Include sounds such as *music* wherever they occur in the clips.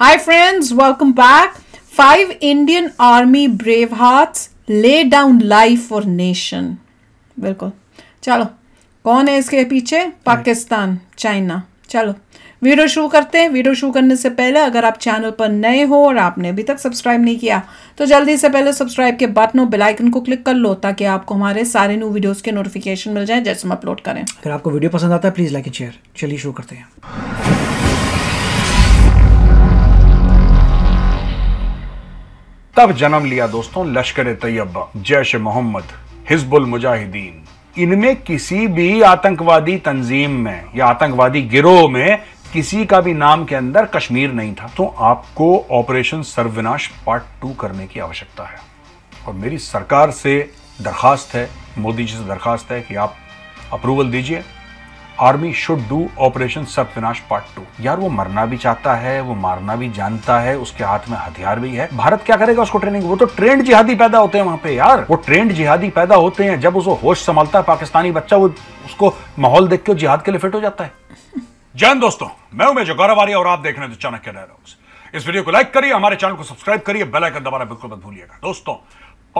Hi friends, welcome back. Five Indian Army brave hearts lay down life for nation. बिल्कुल चलो कौन है इसके पीछे पाकिस्तान चाइना चलो वीडियो शुरू करते हैं वीडियो शुरू करने से पहले अगर आप चैनल पर नए हो और आपने अभी तक सब्सक्राइब नहीं किया तो जल्दी से पहले सब्सक्राइब के बटन और बेल आइकन को क्लिक कर लो ताकि आपको हमारे सारे न्यू वीडियोस के नोटिफिकेशन मिल जाए जैसे हम अपलोड करें अगर आपको वीडियो पसंद आता है प्लीज़ लाइक एंड शेयर चलिए शुरू करते हैं तब जन्म लिया दोस्तों लश्कर तैयबा जैश मोहम्मद हिजबुल मुजाहिदीन इनमें किसी भी आतंकवादी तंजीम में या आतंकवादी गिरोह में किसी का भी नाम के अंदर कश्मीर नहीं था तो आपको ऑपरेशन सर्वनाश पार्ट टू करने की आवश्यकता है और मेरी सरकार से दरखास्त है मोदी जी से दरखास्त है कि आप अप्रूवल दीजिए army should do operation सत्यनाश part two यार वो मरना भी चाहता है वो मारना भी जानता है उसके हाथ में हथियार भी है भारत क्या करेगा उसको ट्रेनिंग वो तो ट्रेंड जिहादी पैदा होते हैं वहां पे यार वो ट्रेंड जिहादी पैदा होते हैं जब उसको होश संभालता है पाकिस्तानी बच्चा वो उसको माहौल देख के जिहाद के लिए फिट हो जाता है *laughs* जैन दोस्तों मैं उमेश गौरव आर्य और आप देख रहे हैं चाणक्य डायलॉग्स इस वीडियो को लाइक करिए हमारे चैनल को सब्सक्राइब करिए बेल आइकन दबाना बिल्कुल मत भूलिएगा दोस्तों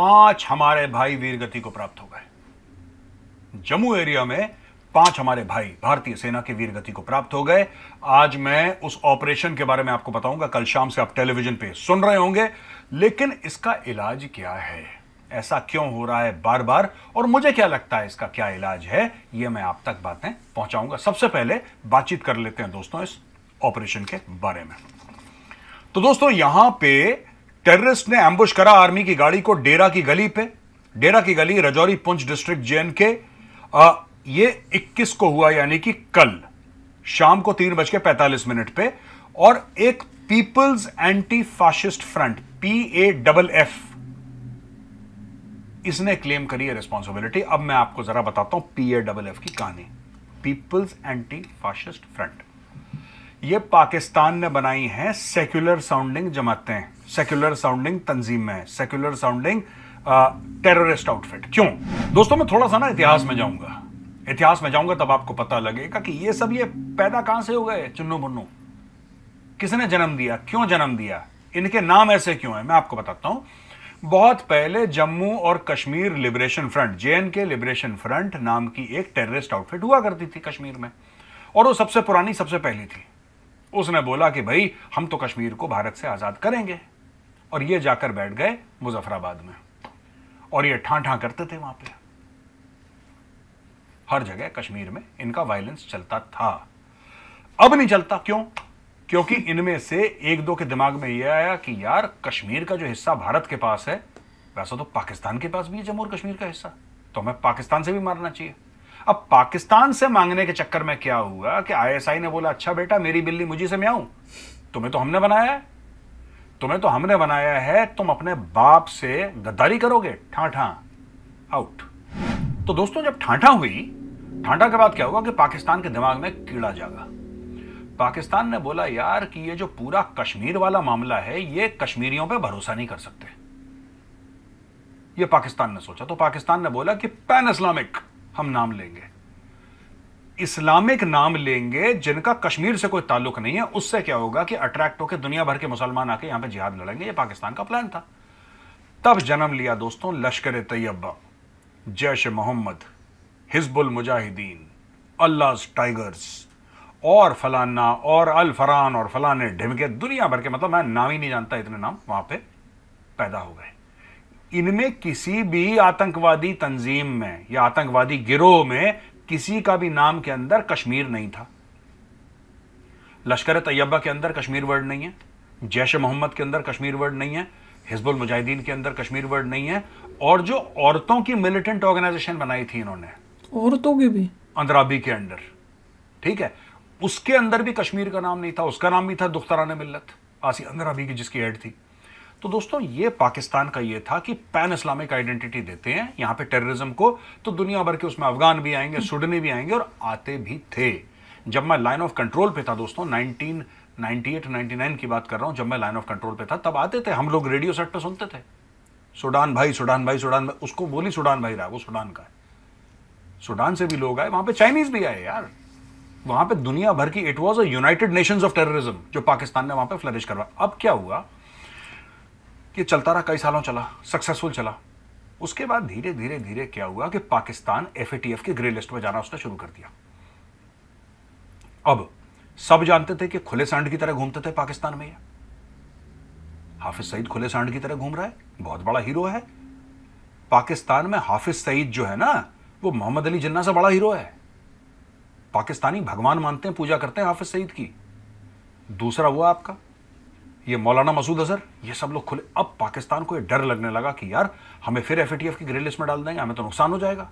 पांच हमारे भाई वीरगति को प्राप्त हो गए जम्मू एरिया में पांच हमारे भाई भारतीय सेना के वीर गति को प्राप्त हो गए आज मैं उस ऑपरेशन के बारे में आपको बताऊंगा कल शाम से आप टेलीविजन पे सुन रहे होंगे लेकिन इसका इलाज क्या है ऐसा क्यों हो रहा है बार बार और मुझे क्या लगता है इसका क्या इलाज है यह मैं आप तक बातें पहुंचाऊंगा सबसे पहले बातचीत कर लेते हैं दोस्तों इस ऑपरेशन के बारे में तो दोस्तों यहां पे टेररिस्ट ने एम्बुश करा आर्मी की गाड़ी को डेरा की गली पे डेरा की गली रजौरी पुंछ डिस्ट्रिक्ट जेएन के ये 21 को हुआ यानी कि कल शाम को तीन बज के मिनट पे और एक peoples anti fascist front P A double F इसने क्लेम करी है रिस्पॉन्सिबिलिटी अब मैं आपको जरा बताता हूं पी ए डबल एफ की कहानी पीपल्स एंटी फासिस्ट फ्रंट ये पाकिस्तान ने बनाई है सेक्युलर साउंडिंग जमातें सेक्युलर साउंडिंग तंजीम में सेक्युलर साउंडिंग टेररिस्ट आउटफिट क्यों दोस्तों मैं थोड़ा सा ना इतिहास में जाऊंगा इतिहास में जाऊंगा तब आपको पता लगेगा कि ये सब ये पैदा कहां से हो गए चुनु मुन्नु किसने जन्म दिया क्यों जन्म दिया इनके नाम ऐसे क्यों है मैं आपको बताता हूं बहुत पहले जम्मू और कश्मीर लिबरेशन फ्रंट जे के लिबरेशन फ्रंट नाम की एक टेररिस्ट आउटफिट हुआ करती थी कश्मीर में और वो सबसे पुरानी सबसे पहली थी उसने बोला कि भाई हम तो कश्मीर को भारत से आजाद करेंगे और ये जाकर बैठ गए मुजफ्फराबाद में और ये ठां ठां करते थे वहां पे हर जगह कश्मीर में इनका वायलेंस चलता था अब नहीं चलता क्यों क्योंकि इनमें से एक दो के दिमाग में यह आया कि यार कश्मीर का जो हिस्सा भारत के पास है वैसा तो पाकिस्तान के पास भी है जम्मू और कश्मीर का हिस्सा तो हमें पाकिस्तान से भी मारना चाहिए अब पाकिस्तान से मांगने के चक्कर में क्या हुआ कि आईएसआई ने बोला अच्छा बेटा मेरी बिल्ली मुझे से आऊं तुम्हें तो हमने बनाया है तुम्हें तो हमने बनाया है तुम अपने बाप से गद्दारी करोगे ठाठा आउट तो दोस्तों जब ठाठा हुई ढांडा के बाद क्या हुआ कि पाकिस्तान के दिमाग में कीड़ा जागा पाकिस्तान ने बोला यार कि ये जो पूरा कश्मीर वाला मामला है ये कश्मीरियों पे भरोसा नहीं कर सकते ये पाकिस्तान ने सोचा तो पाकिस्तान ने बोला कि पैन इस्लामिक हम नाम लेंगे इस्लामिक नाम लेंगे जिनका कश्मीर से कोई ताल्लुक नहीं है उससे क्या होगा कि अट्रैक्ट होकर दुनिया भर के मुसलमान आके यहां पे जिहाद लड़ेंगे ये पाकिस्तान का प्लान था तब जन्म लिया दोस्तों लश्कर तैयबा जैश मोहम्मद हिजबुल मुजाहिदीन अल्लाह टाइगर्स और फलाना और अल फरान और फलाने ढिमके दुनिया भर के मतलब मैं नाम ही नहीं जानता इतने नाम वहां पे पैदा हो गए इनमें किसी भी आतंकवादी तंजीम में या आतंकवादी गिरोह में किसी का भी नाम के अंदर कश्मीर नहीं था लश्कर तैयबा के अंदर कश्मीर वर्ड नहीं है जैश मोहम्मद के अंदर कश्मीर वर्ड नहीं है हिजबुल मुजाहिदीन के अंदर कश्मीर वर्ड नहीं है और जो औरतों की मिलिटेंट ऑर्गेनाइजेशन बनाई थी इन्होंने औरतों की भी अंदराबी के अंडर ठीक है उसके अंदर भी कश्मीर का नाम नहीं था उसका नाम भी था दुख्तरान मिलत आसी अंदराबी की जिसकी एड थी तो दोस्तों ये पाकिस्तान का ये था कि पैन इस्लामिक आइडेंटिटी देते हैं यहाँ पे टेररिज्म को तो दुनिया भर के उसमें अफगान भी आएंगे सुडनी भी आएंगे और आते भी थे जब मैं लाइन ऑफ कंट्रोल पे था दोस्तों 1998 99 की बात कर रहा हूँ जब मैं लाइन ऑफ कंट्रोल पे था तब आते थे हम लोग रेडियो सेट पे सुनते थे सुडान भाई सुडान भाई सुडान भाई उसको बोली सुडान भाई रहा वो सुडान का है सूडान से भी लोग आए वहां पे चाइनीज भी आए यार वहां पे दुनिया भर की it was a united nations of terrorism जो पाकिस्तान ने वहां पे फ्लरिश करवा अब क्या हुआ कि चलता रहा कई सालों चला सक्सेसफुल चला उसके बाद धीरे धीरे धीरे क्या हुआ कि पाकिस्तान एफ के ग्रे लिस्ट में जाना उसने शुरू कर दिया अब सब जानते थे कि खुले सांड की तरह घूमते थे पाकिस्तान में हाफिज सईद खुले सांड की तरह घूम रहा है बहुत बड़ा हीरो है पाकिस्तान में हाफिज सईद जो है ना वो मोहम्मद अली जिन्ना सा बड़ा हीरो है पाकिस्तानी भगवान मानते हैं पूजा करते हैं हाफिज सईद की दूसरा हुआ आपका ये मौलाना मसूद अजहर ये सब लोग खुले अब पाकिस्तान को ये डर लगने लगा कि यार हमें फिर एफ की ग्रे लिस्ट में डाल देंगे हमें तो नुकसान हो जाएगा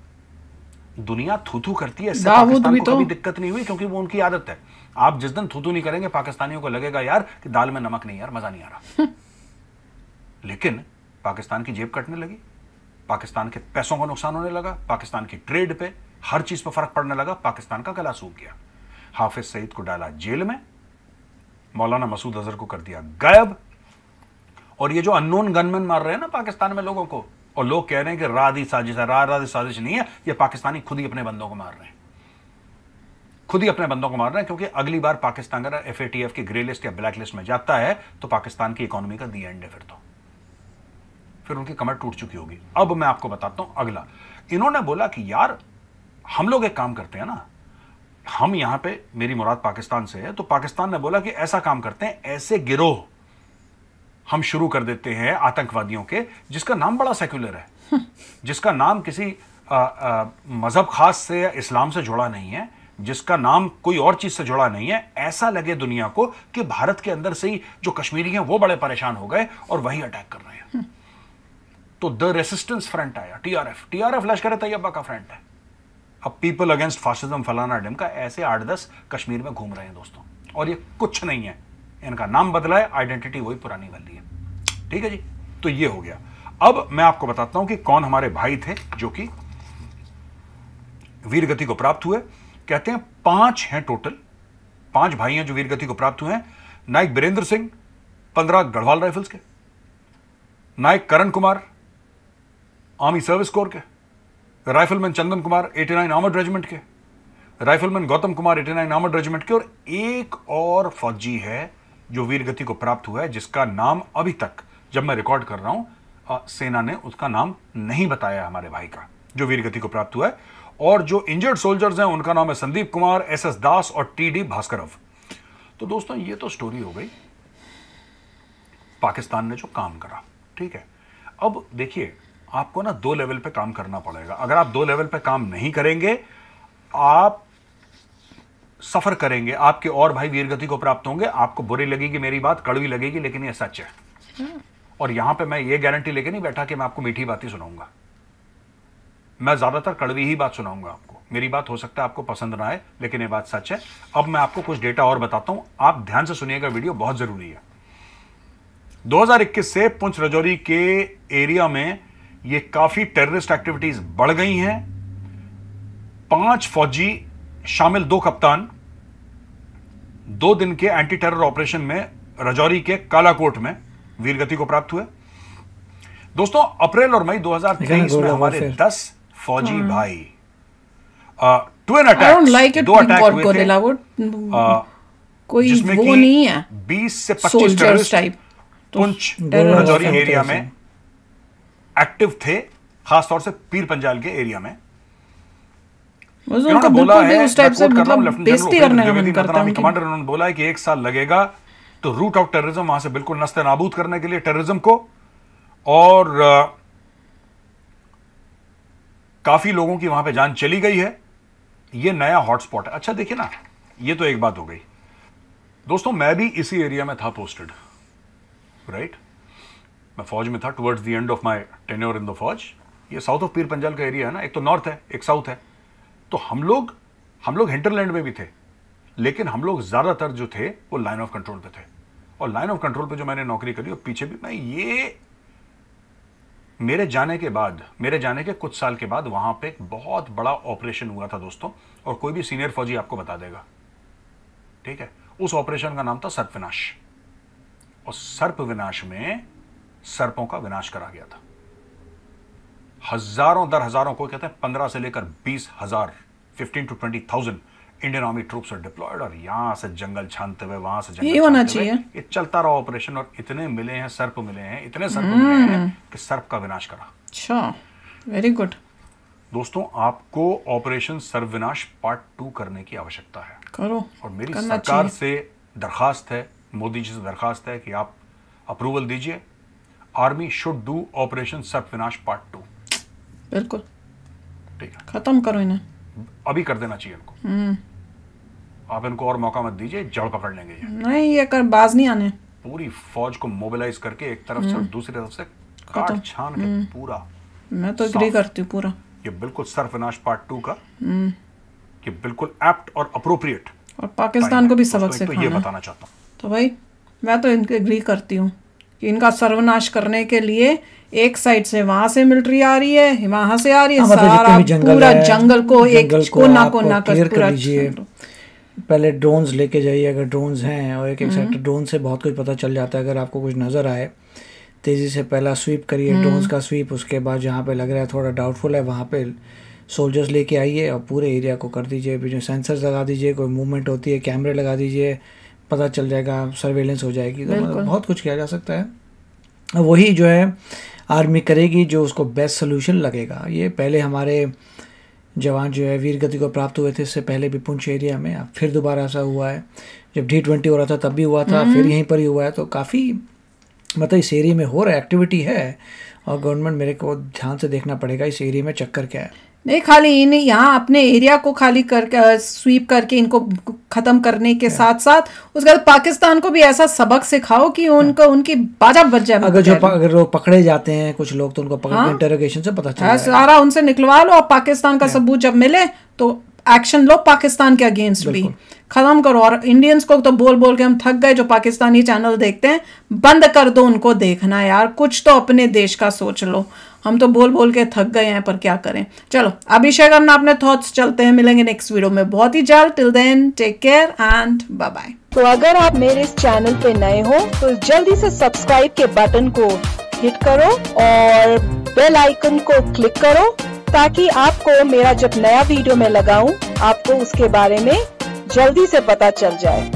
दुनिया थूथू करती है पाकिस्तान को तो। कभी दिक्कत नहीं हुई क्योंकि वो उनकी आदत है आप जिस दिन थूथू नहीं करेंगे पाकिस्तानियों को लगेगा यार कि दाल में नमक नहीं यार मजा नहीं आ रहा *laughs* लेकिन पाकिस्तान की जेब कटने लगी पाकिस्तान के पैसों का नुकसान होने लगा पाकिस्तान की ट्रेड पे हर चीज पर फर्क पड़ने लगा पाकिस्तान का गला सूख गया हाफिज सईद को डाला जेल में मौलाना मसूद अजहर को कर दिया गायब और ये जो अननोन गनमैन मार रहे हैं ना पाकिस्तान में लोगों को और लोग कह रहे हैं कि राधी साजिश है राधी साजिश नहीं है ये पाकिस्तानी खुद ही अपने बंदों को मार रहे हैं खुद ही अपने बंदों को मार रहे हैं क्योंकि अगली बार पाकिस्तान अगर एफ ए टी एफ की ग्रे लिस्ट या ब्लैक लिस्ट में जाता है तो पाकिस्तान की इकोनॉमी का दी एंड है फिर तो फिर उनकी कमर टूट चुकी होगी अब मैं आपको बताता हूं अगला इन्होंने बोला कि यार हम लोग एक काम करते हैं ना हम यहां पे मेरी मुराद पाकिस्तान से है तो पाकिस्तान ने बोला कि ऐसा काम करते हैं ऐसे गिरोह हम शुरू कर देते हैं आतंकवादियों के जिसका नाम बड़ा सेक्युलर है *laughs* जिसका नाम किसी मजहब खास से इस्लाम से जुड़ा नहीं है जिसका नाम कोई और चीज से जुड़ा नहीं है ऐसा लगे दुनिया को कि भारत के अंदर से ही जो कश्मीरी हैं वो बड़े परेशान हो गए और वही अटैक कर रहे हैं हम्म। तो द रेसिस्टेंस फ्रंट आया टीआरएफ टीआरएफ लश्कर तैयबा का फ्रंट है अब पीपल अगेंस्ट फासिज्म फलाना डमका ऐसे आठ दस कश्मीर में घूम रहे हैं दोस्तों और ये कुछ नहीं है इनका नाम बदला है आइडेंटिटी वही पुरानी वाली है ठीक है जी तो ये हो गया अब मैं आपको बताता हूं कि कौन हमारे भाई थे जो कि वीरगति को प्राप्त हुए कहते हैं पांच हैं टोटल पांच भाई हैं जो वीरगति को प्राप्त हुए हैं नायक बीरेंद्र सिंह पंद्रह गढ़वाल राइफल्स के नायक Karan Kumar army service corps के rifleman Chandan Kumar 89 armoured regiment के rifleman Gautam Kumar 89 nine regiment के और एक और फौजी है जो वीर गति को प्राप्त हुआ है जिसका नाम अभी तक जब मैं रिकॉर्ड कर रहा हूं सेना ने उसका नाम नहीं बताया हमारे भाई का जो वीर गति को प्राप्त हुआ है और जो इंजर्ड सोल्जर्स हैं उनका नाम है संदीप कुमार एस एस दास और टी डी भास्करव तो दोस्तों ये तो स्टोरी हो गई पाकिस्तान ने जो काम करा ठीक है अब देखिए आपको ना दो लेवल पे काम करना पड़ेगा अगर आप दो लेवल पे काम नहीं करेंगे आप सफ़र करेंगे आपके और भाई वीरगति को प्राप्त होंगे आपको बुरी लगेगी मेरी बात कड़वी लगेगी लेकिन यह सच है हम्म। और यहां पे मैं ये गारंटी लेके नहीं बैठा कि मैं आपको मीठी बात ही सुनाऊंगा मैं ज़्यादातर कड़वी ही बात सुनाऊंगा आपको मेरी बात हो सकता है आपको पसंद ना आए लेकिन यह बात सच है अब मैं आपको कुछ डेटा और बताता हूं आप ध्यान से सुनिएगा वीडियो बहुत ज़रूरी है 2021 से पुंछ रजौरी के एरिया में ये काफ़ी टेररिस्ट एक्टिविटीज़ बढ़ गई हैं पांच फौजी शामिल दो कप्तान दो दिन के एंटी टेरर ऑपरेशन में रजौरी के कालाकोट में वीरगति को प्राप्त हुए दोस्तों अप्रैल और मई 2023 में हमारे दस फौजी हाँ। भाई ट्विन अटैक लाइक दो अटैक हुए थे आ, कोई वो नहीं है बीस से पच्चीस टेररिस्ट पुंछ रजौरी एरिया में एक्टिव थे खासतौर से पीर पंजाल के एरिया में मतलब उन्होंने बोला है कि एक साल लगेगा तो रूट ऑफ टेररिज्म वहां से बिल्कुल नस्ते नाबूद करने के लिए टेररिज्म को और काफी लोगों की वहां पे जान चली गई है ये नया हॉटस्पॉट है अच्छा देखिए ना ये तो एक बात हो गई दोस्तों मैं भी इसी एरिया में था पोस्टेड राइट right? मैं फौज में था towards the end of my tenure in the फौज ये साउथ ऑफ पीर पंजाल का एरिया है ना एक तो नॉर्थ है एक साउथ है तो हम लोग हम लोग हिंटरलैंड में भी थे लेकिन हम लोग ज़्यादातर जो थे वो लाइन ऑफ कंट्रोल पे थे और लाइन ऑफ कंट्रोल पे जो मैंने नौकरी करी और पीछे भी मैं ये मेरे जाने के बाद मेरे जाने के कुछ साल के बाद वहां पे एक बहुत बड़ा ऑपरेशन हुआ था दोस्तों और कोई भी सीनियर फौजी आपको बता देगा ठीक है उस ऑपरेशन का नाम था सर्प विनाश और सर्प विनाश में सर्पों का विनाश करा गया था हजारों दर हजारों को कहते हैं पंद्रह से लेकर बीस हजार fifteen to twenty thousand Indian army troops are deployed और यहां से जंगल छानते हुए वहां से जंगल ये होना चाहिए ये चलता रहा ऑपरेशन और इतने मिले हैं सर्प मिले हैं इतने सर्प हम्म। मिले हैं कि सर्प का विनाश करा अच्छा वेरी गुड दोस्तों आपको ऑपरेशन सर्वविनाश पार्ट टू करने की आवश्यकता है करो और मेरी सरकार से दरखास्त है मोदी जी से दरखास्त है कि आप अप्रूवल दीजिए army should do operation सत्यनाश part two बिल्कुल ठीक है खत्म करो इन्हें अभी कर देना चाहिए इनको हम्म। आप इनको और मौका मत दीजिए जड़ पकड़ लेंगे ये नहीं ये कर बाज नहीं आने पूरी फौज को मोबिलाइज करके एक तरफ से हम्म। दूसरी तरफ से काट छान के हम्म। पूरा मैं तो एग्री करती हूँ पूरा ये बिल्कुल सर्वनाश पार्ट टू का ये बिल्कुल एप्ट और अप्रोप्रिएट और पाकिस्तान को भी सबक से तो ये बताना चाहता हूँ तो भाई मैं तो इनके एग्री करती हूँ कि इनका सर्वनाश करने के लिए एक साइड से वहां से मिलिट्री आ रही है वहां से आ रही है हाँ, मतलब सारा जंगल पूरा है। जंगल को एक कोना कोना कर पूरा पहले ड्रोन्स लेके जाइए अगर ड्रोन्स हैं और एक एक सेक्टर ड्रोन से बहुत कुछ पता चल जाता है अगर आपको कुछ नज़र आए तेज़ी से पहला स्वीप करिए ड्रोन्स हम्म। का स्वीप उसके बाद जहाँ पे लग रहा है थोड़ा डाउटफुल है वहाँ पे सोल्जर्स लेके आइए और पूरे एरिया को कर दीजिए सेंसर लगा दीजिए कोई मूवमेंट होती है कैमरे लगा दीजिए पता चल जाएगा सर्वेलेंस हो जाएगी तो मतलब बहुत कुछ किया जा सकता है वही जो है आर्मी करेगी जो उसको बेस्ट सोल्यूशन लगेगा ये पहले हमारे जवान जो है वीर गति को प्राप्त हुए थे इससे पहले भी पुंछ एरिया में फिर दोबारा ऐसा हुआ है जब डी ट्वेंटी हो रहा था तब भी हुआ था फिर हम्म। यहीं पर ही हुआ है तो काफ़ी मतलब इस एरिया में हो रहा है एक्टिविटी है और गवर्नमेंट मेरे को ध्यान से देखना पड़ेगा इस एरिया में चक्कर क्या है नहीं खाली इन्हें यहाँ अपने एरिया को खाली करके स्वीप करके इनको ख़त्म करने के साथ साथ उसके बाद पाकिस्तान को भी ऐसा सबक सिखाओ कि उनको उनकी बाजा बच जाए अगर जो अगर वो पकड़े जाते हैं कुछ लोग तो उनको पकड़ इंटरोगेशन हाँ। से पता चला हाँ, सारा उनसे निकलवा लो और पाकिस्तान का सबूत जब मिले तो एक्शन लो पाकिस्तान के अगेंस्ट भी ख़त्म करो और इंडियंस को तो बोल बोल के हम थक गए जो पाकिस्तानी चैनल देखते हैं बंद कर दो उनको देखना यार कुछ तो अपने देश का सोच लो हम तो बोल बोल के थक गए हैं पर क्या करें चलो अभिषेक हमने अपने थॉट्स चलते हैं मिलेंगे नेक्स्ट वीडियो में बहुत ही जल्द till then take care and bye bye तो अगर आप मेरे इस चैनल पे नए हो तो जल्दी से सब्सक्राइब के बटन को हिट करो और बेल आइकन को क्लिक करो ताकि आपको मेरा जब नया वीडियो में लगाऊं आपको उसके बारे में जल्दी से पता चल जाए